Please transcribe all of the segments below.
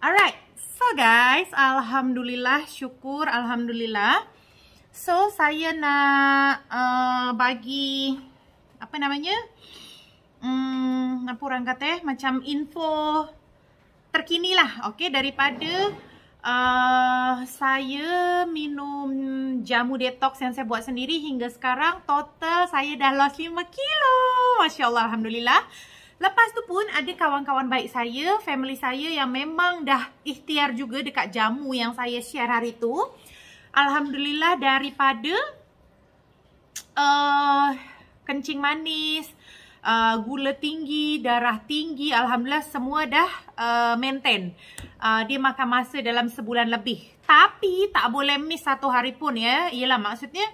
Alright, so guys, alhamdulillah, syukur, alhamdulillah. So saya nak uh, bagi apa namanya, hmm, apa orang kata eh, macam info terkini lah, okay, daripada uh, saya minum jamu detox yang saya buat sendiri hingga sekarang total saya dah lost 5 kilo, masya Allah, Alhamdulillah. Lepas tu pun ada kawan-kawan baik saya, family saya yang memang dah ikhtiar juga dekat jamu yang saya share hari tu. Alhamdulillah daripada uh, kencing manis, uh, gula tinggi, darah tinggi, Alhamdulillah semua dah uh, maintain. Uh, dia makan masa dalam sebulan lebih. Tapi tak boleh miss satu hari pun ya. Yelah maksudnya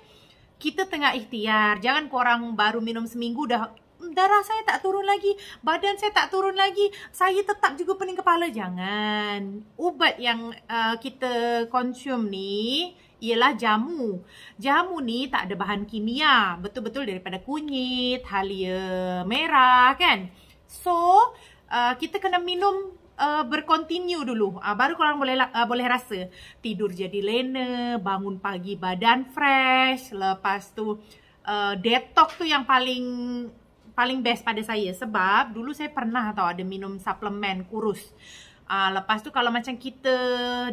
kita tengah ikhtiar. Jangan korang baru minum seminggu dah darah saya tak turun lagi, badan saya tak turun lagi, saya tetap juga pening kepala. Jangan. Ubat yang uh, kita konsum ni ialah jamu. Jamu ni tak ada bahan kimia. Betul-betul daripada kunyit, halia merah kan. So, uh, kita kena minum uh, berkontinu dulu. Uh, baru orang boleh uh, boleh rasa. Tidur jadi lena, bangun pagi badan fresh. Lepas tu, uh, detox tu yang paling paling best pada saya sebab dulu saya pernah tau ada minum suplemen kurus. Uh, lepas tu kalau macam kita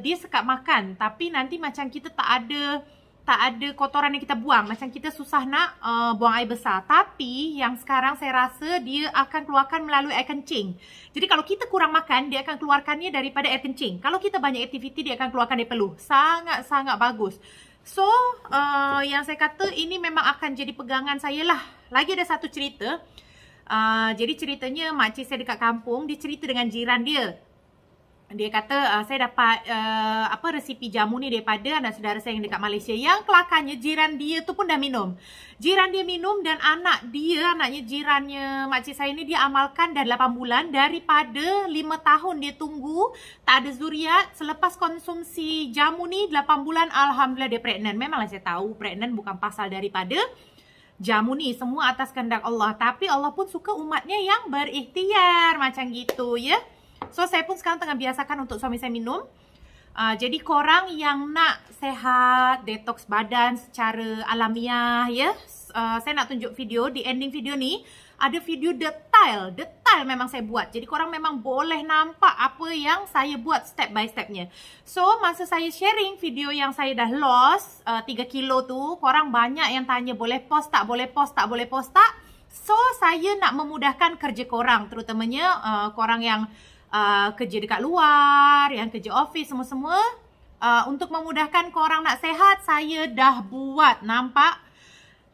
dia sekat makan tapi nanti macam kita tak ada tak ada kotoran yang kita buang macam kita susah nak uh, buang air besar tapi yang sekarang saya rasa dia akan keluarkan melalui air kencing. Jadi kalau kita kurang makan dia akan keluarkannya daripada air kencing. Kalau kita banyak aktiviti dia akan keluarkan dari peluh. Sangat sangat bagus. So uh, yang saya kata ini memang akan jadi pegangan saya lah lagi ada satu cerita. Uh, jadi ceritanya makcik saya dekat kampung, dia cerita dengan jiran dia. Dia kata, uh, saya dapat uh, apa resipi jamu ni daripada anak saudara saya yang dekat Malaysia. Yang kelakarnya jiran dia tu pun dah minum. Jiran dia minum dan anak dia, anaknya jirannya makcik saya ni dia amalkan dah 8 bulan daripada 5 tahun dia tunggu. Tak ada zuriat. Selepas konsumsi jamu ni 8 bulan, Alhamdulillah dia pregnant. Memanglah saya tahu pregnant bukan pasal daripada jamu ni semua atas kehendak Allah tapi Allah pun suka umatnya yang berikhtiar macam gitu ya so saya pun sekarang tengah biasakan untuk suami saya minum uh, jadi korang yang nak sehat detox badan secara alamiah ya uh, saya nak tunjuk video di ending video ni ada video detail detail memang saya buat jadi korang memang boleh nampak apa yang saya buat step by stepnya so masa saya sharing video yang saya dah lost uh, 3 kilo tu korang banyak yang tanya boleh post tak boleh post tak boleh post tak so saya nak memudahkan kerja korang terutamanya uh, korang yang uh, kerja dekat luar yang kerja office semua-semua Uh, untuk memudahkan korang nak sehat, saya dah buat nampak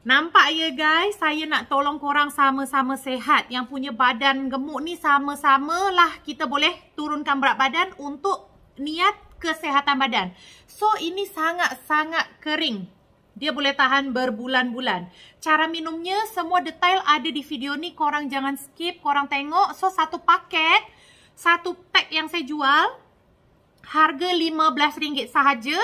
Nampak ya guys, saya nak tolong korang sama-sama sehat. Yang punya badan gemuk ni sama sama lah kita boleh turunkan berat badan untuk niat kesehatan badan. So ini sangat-sangat kering. Dia boleh tahan berbulan-bulan. Cara minumnya semua detail ada di video ni. Korang jangan skip, korang tengok. So satu paket, satu pack yang saya jual harga RM15 sahaja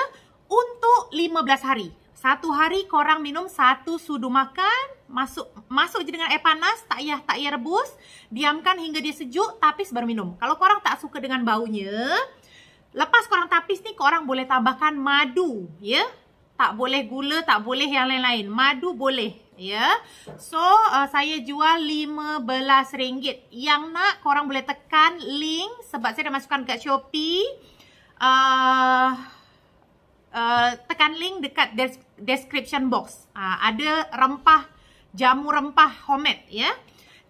untuk 15 hari. Satu hari korang minum satu sudu makan, masuk masuk je dengan air panas, tak payah tak payah rebus, diamkan hingga dia sejuk tapis baru minum. Kalau korang tak suka dengan baunya, lepas korang tapis ni korang boleh tambahkan madu, ya. Tak boleh gula, tak boleh yang lain-lain. Madu boleh, ya. So, uh, saya jual RM15. Yang nak korang boleh tekan link sebab saya dah masukkan dekat Shopee. Uh, Eh, tekan link dekat des description box. Ha, ada rempah, jamu rempah homemade ya.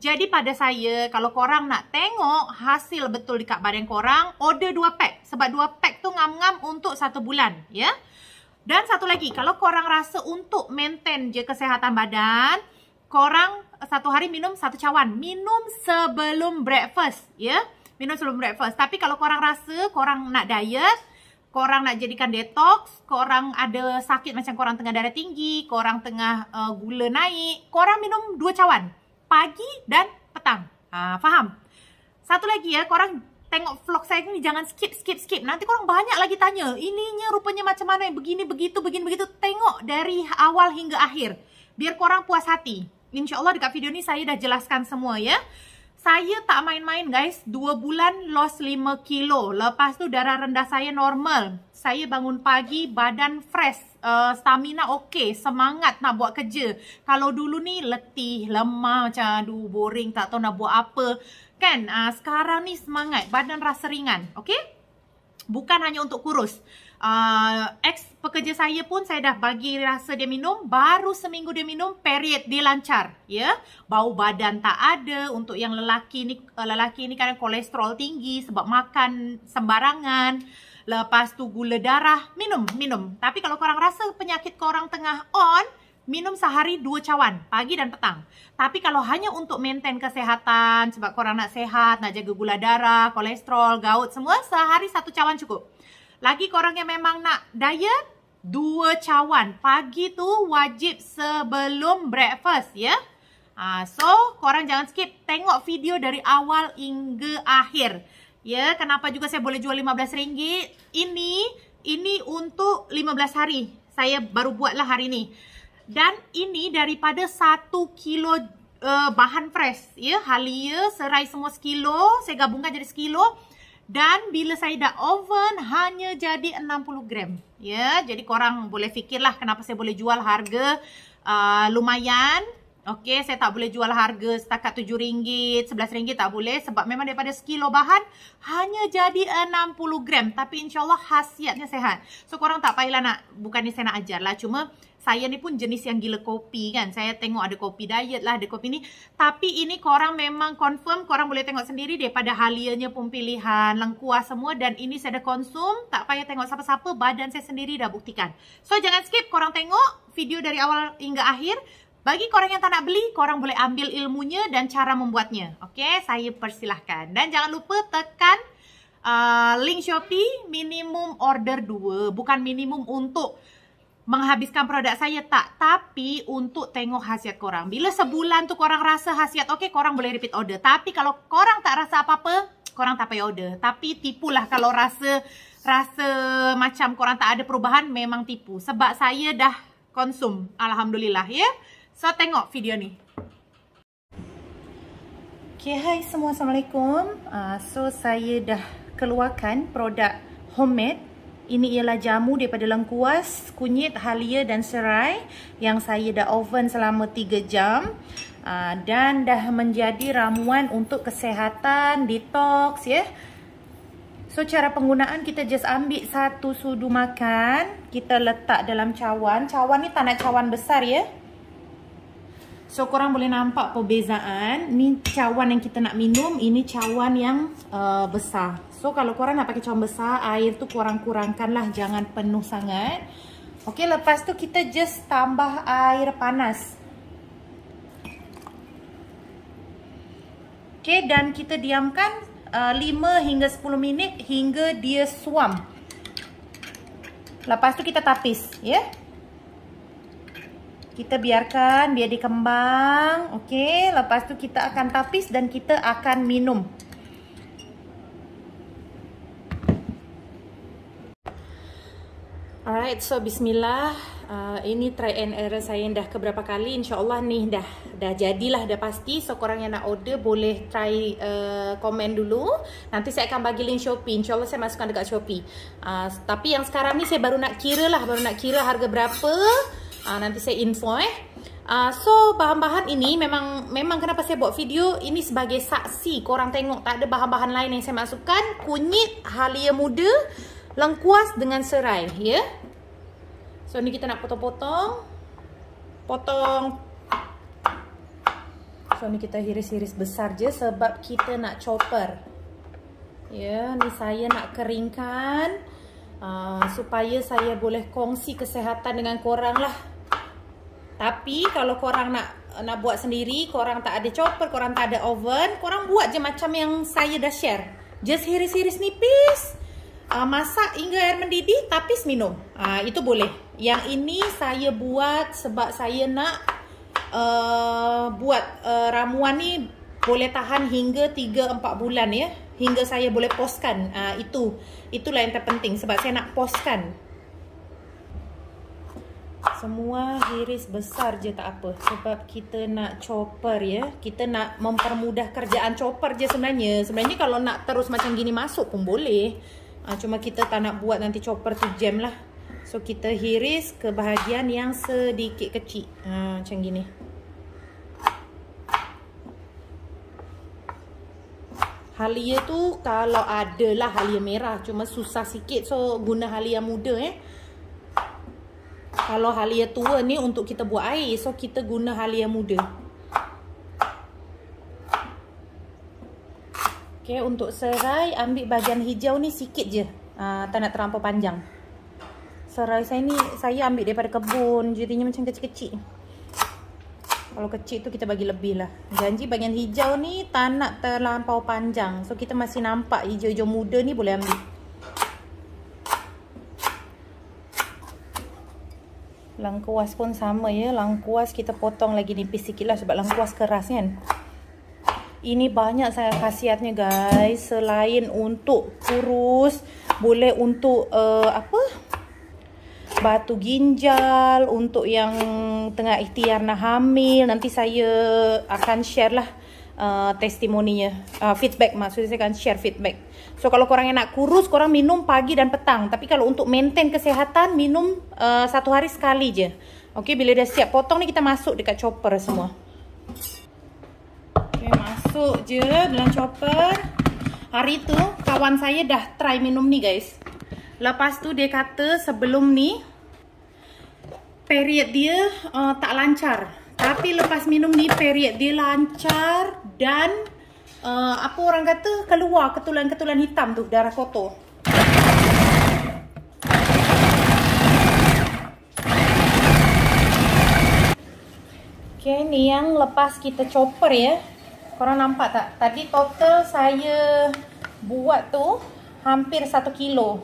Jadi pada saya, kalau korang nak tengok hasil betul dekat badan korang, order 2 pack. Sebab 2 pack tu ngam-ngam untuk 1 bulan ya. Dan satu lagi, kalau korang rasa untuk maintain je kesehatan badan, korang satu hari minum satu cawan. Minum sebelum breakfast, ya. Minum sebelum breakfast. Tapi kalau korang rasa korang nak diet, korang nak jadikan detox, korang ada sakit macam korang tengah darah tinggi, korang tengah uh, gula naik, korang minum dua cawan. Pagi dan petang. Ha, faham? Satu lagi ya, korang tengok vlog saya ni jangan skip, skip, skip. Nanti korang banyak lagi tanya, ininya rupanya macam mana yang begini, begitu, begini, begitu. Tengok dari awal hingga akhir. Biar korang puas hati. Insya Allah dekat video ni saya dah jelaskan semua ya. Saya tak main-main guys, Dua bulan lost lima kilo. Lepas tu darah rendah saya normal. Saya bangun pagi, badan fresh, uh, stamina okey, semangat nak buat kerja. Kalau dulu ni letih, lemah macam aduh boring, tak tahu nak buat apa. Kan, uh, sekarang ni semangat, badan rasa ringan, okey? Bukan hanya untuk kurus uh, ex pekerja saya pun saya dah bagi rasa dia minum baru seminggu dia minum period dia lancar ya yeah? bau badan tak ada untuk yang lelaki ni uh, lelaki ni kan kolesterol tinggi sebab makan sembarangan lepas tu gula darah minum minum tapi kalau korang rasa penyakit korang tengah on minum sehari dua cawan pagi dan petang tapi kalau hanya untuk maintain kesehatan sebab korang nak sehat nak jaga gula darah kolesterol gout semua sehari satu cawan cukup lagi korang yang memang nak diet, dua cawan. Pagi tu wajib sebelum breakfast ya. Ah, so korang jangan skip, tengok video dari awal hingga akhir. Ya, kenapa juga saya boleh jual RM15? Ini ini untuk 15 hari. Saya baru buatlah hari ini. Dan ini daripada 1 kilo uh, bahan fresh. Ya, halia, serai semua sekilo. Saya gabungkan jadi sekilo. Dan bila saya dah oven hanya jadi 60 gram. Ya, jadi korang boleh fikirlah kenapa saya boleh jual harga uh, lumayan. Okey, saya tak boleh jual harga setakat RM7, RM11 tak boleh sebab memang daripada sekilo bahan hanya jadi 60 gram. Tapi insyaAllah khasiatnya sehat. So korang tak payahlah nak, bukan ni saya nak ajar lah. Cuma saya ni pun jenis yang gila kopi kan. Saya tengok ada kopi diet lah, ada kopi ni. Tapi ini korang memang confirm, korang boleh tengok sendiri daripada halianya pun pilihan, lengkuas semua. Dan ini saya dah konsum, tak payah tengok siapa-siapa, badan saya sendiri dah buktikan. So jangan skip, korang tengok video dari awal hingga akhir. Bagi korang yang tak nak beli, korang boleh ambil ilmunya dan cara membuatnya. Okay, saya persilahkan. Dan jangan lupa tekan uh, link Shopee minimum order 2. Bukan minimum untuk menghabiskan produk saya tak tapi untuk tengok hasiat korang bila sebulan tu korang rasa hasiat oke okay, korang boleh repeat order tapi kalau korang tak rasa apa-apa korang tak payah order tapi tipu lah kalau rasa rasa macam korang tak ada perubahan memang tipu sebab saya dah konsum alhamdulillah ya so tengok video ni Okay, hai semua. Assalamualaikum. Uh, so, saya dah keluarkan produk homemade ini ialah jamu daripada lengkuas, kunyit, halia dan serai yang saya dah oven selama 3 jam ah, dan dah menjadi ramuan untuk kesihatan, detox ya. So cara penggunaan kita just ambil satu sudu makan, kita letak dalam cawan. Cawan ni tak nak cawan besar ya. So korang boleh nampak perbezaan Ni cawan yang kita nak minum Ini cawan yang uh, besar So kalau korang nak pakai cawan besar Air tu kurang-kurangkan lah Jangan penuh sangat Okay lepas tu kita just tambah air panas Okay dan kita diamkan uh, 5 hingga 10 minit Hingga dia suam Lepas tu kita tapis Ya yeah? kita biarkan dia dikembang okey lepas tu kita akan tapis dan kita akan minum alright so bismillah Uh, ini try and error saya dah keberapa kali InsyaAllah ni dah dah jadilah Dah pasti so korang yang nak order Boleh try uh, komen dulu Nanti saya akan bagi link Shopee InsyaAllah saya masukkan dekat Shopee uh, Tapi yang sekarang ni saya baru nak kira lah Baru nak kira harga berapa uh, nanti saya info eh. uh, so bahan-bahan ini memang memang kenapa saya buat video ini sebagai saksi. Korang tengok tak ada bahan-bahan lain yang saya masukkan. Kunyit, halia muda, lengkuas dengan serai, ya. Yeah? So ni kita nak potong-potong. Potong. So ni kita hiris-hiris besar je sebab kita nak chopper. Ya, yeah, ni saya nak keringkan. Uh, supaya saya boleh kongsi kesehatan dengan korang lah. Tapi kalau korang nak nak buat sendiri, korang tak ada chopper, korang tak ada oven, korang buat je macam yang saya dah share. Just hiris-hiris nipis. Uh, masak hingga air mendidih tapi minum. Uh, itu boleh. Yang ini saya buat sebab saya nak uh, buat uh, ramuan ni boleh tahan hingga 3-4 bulan ya. Hingga saya boleh poskan. Uh, itu itulah yang terpenting sebab saya nak poskan. Semua hiris besar je tak apa Sebab kita nak chopper ya Kita nak mempermudah kerjaan chopper je sebenarnya Sebenarnya kalau nak terus macam gini masuk pun boleh ha, Cuma kita tak nak buat nanti chopper tu jam lah So kita hiris ke bahagian yang sedikit kecil ha, Macam gini Halia tu kalau ada lah halia merah Cuma susah sikit so guna halia muda eh kalau halia tua ni untuk kita buat air so kita guna halia muda Okay, untuk serai ambil bahagian hijau ni sikit je uh, tak nak terlampau panjang serai saya ni saya ambil daripada kebun jadinya macam kecil-kecil kalau kecil tu kita bagi lebih lah janji bagian hijau ni tak nak terlampau panjang so kita masih nampak hijau-hijau muda ni boleh ambil Langkuas pun sama ya. Langkuas kita potong lagi nipis sikit lah sebab langkuas keras kan. Ini banyak sangat khasiatnya guys. Selain untuk kurus, boleh untuk uh, apa? Batu ginjal, untuk yang tengah ikhtiar nak hamil. Nanti saya akan share lah uh, testimoninya. Uh, feedback maksudnya saya akan share feedback. So kalau korang nak kurus, korang minum pagi dan petang. Tapi kalau untuk maintain kesehatan, minum uh, satu hari sekali je. Okey, bila dah siap potong ni kita masuk dekat chopper semua. Okey, masuk je dalam chopper. Hari tu kawan saya dah try minum ni guys. Lepas tu dia kata sebelum ni period dia uh, tak lancar. Tapi lepas minum ni period dia lancar dan Eh, apa orang kata keluar ketulan-ketulan hitam tu darah kotor. Okay, ni yang lepas kita chopper ya. Korang nampak tak? Tadi total saya buat tu hampir 1 kilo.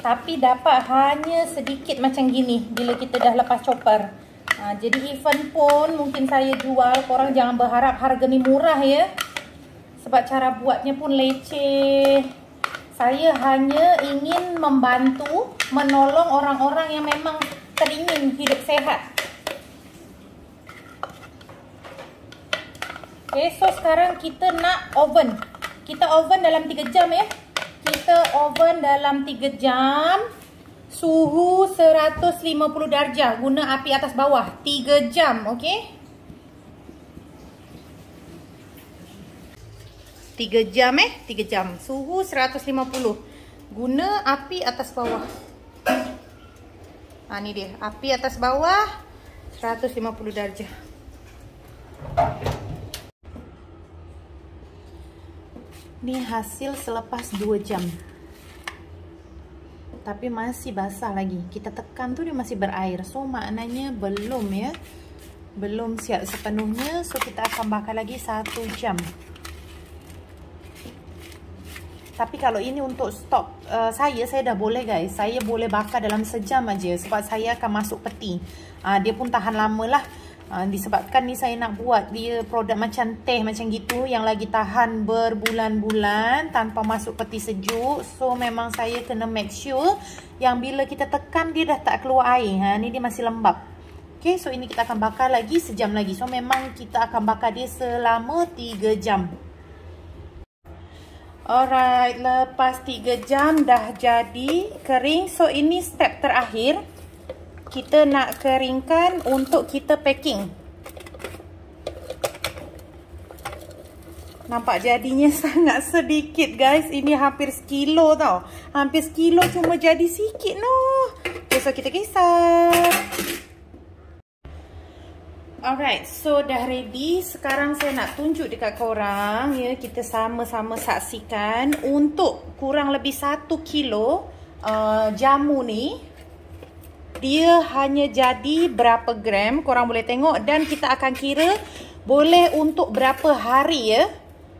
Tapi dapat hanya sedikit macam gini bila kita dah lepas chopper. Ha, jadi event pun mungkin saya jual. Korang jangan berharap harga ni murah ya. Sebab cara buatnya pun leceh. Saya hanya ingin membantu, menolong orang-orang yang memang teringin hidup sehat. Okay, so sekarang kita nak oven. Kita oven dalam 3 jam ya. Kita oven dalam 3 jam. Suhu 150 darjah. Guna api atas bawah. 3 jam, okay. Tiga jam eh tiga jam suhu 150 guna api atas bawah ha, ni dia api atas bawah 150 darjah ni hasil selepas dua jam tapi masih basah lagi kita tekan tu dia masih berair so maknanya belum ya belum siap sepenuhnya so kita akan bakar lagi satu jam tapi kalau ini untuk stok uh, eh, saya, saya dah boleh guys. Saya boleh bakar dalam sejam aja sebab saya akan masuk peti. Uh, dia pun tahan lama lah. Uh, disebabkan ni saya nak buat dia produk macam teh macam gitu yang lagi tahan berbulan-bulan tanpa masuk peti sejuk. So memang saya kena make sure yang bila kita tekan dia dah tak keluar air. Ha, ni dia masih lembab. Okay so ini kita akan bakar lagi sejam lagi. So memang kita akan bakar dia selama 3 jam. Alright, lepas 3 jam dah jadi kering. So ini step terakhir. Kita nak keringkan untuk kita packing. Nampak jadinya sangat sedikit guys. Ini hampir sekilo tau. Hampir sekilo cuma jadi sikit noh. Okay, so kita kisar. Alright, so dah ready. Sekarang saya nak tunjuk dekat korang. Ya, kita sama-sama saksikan untuk kurang lebih 1 kilo uh, jamu ni. Dia hanya jadi berapa gram. Korang boleh tengok dan kita akan kira boleh untuk berapa hari ya.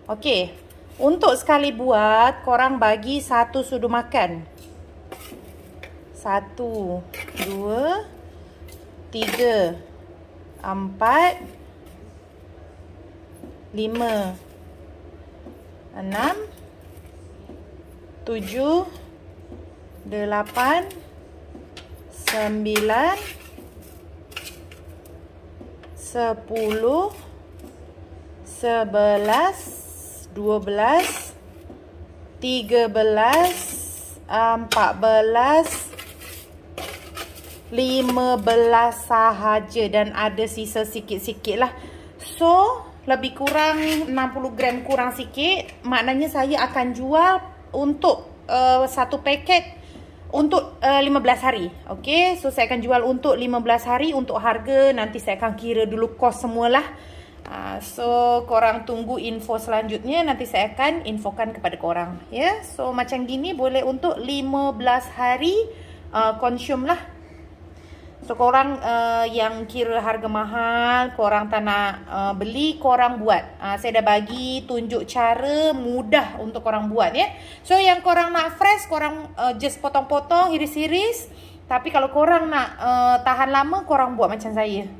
Okay, untuk sekali buat korang bagi satu sudu makan. Satu, dua, tiga. Tiga empat, lima, enam, tujuh, delapan, sembilan, sepuluh, sebelas, dua belas, tiga belas, empat belas, lima belas. 15 sahaja dan ada sisa sikit-sikit lah. So, lebih kurang 60 gram kurang sikit. Maknanya saya akan jual untuk uh, satu paket untuk uh, eh, 15 hari. Okay, so saya akan jual untuk 15 hari untuk harga. Nanti saya akan kira dulu kos semualah. Uh, so, korang tunggu info selanjutnya. Nanti saya akan infokan kepada korang. Yeah? So, macam gini boleh untuk 15 hari uh, consume lah. So korang uh, eh, yang kira harga mahal, korang tak nak uh, beli, korang buat. Uh, saya dah bagi tunjuk cara mudah untuk korang buat ya. So yang korang nak fresh, korang uh, just potong-potong, iris-iris. Tapi kalau korang nak uh, tahan lama, korang buat macam saya.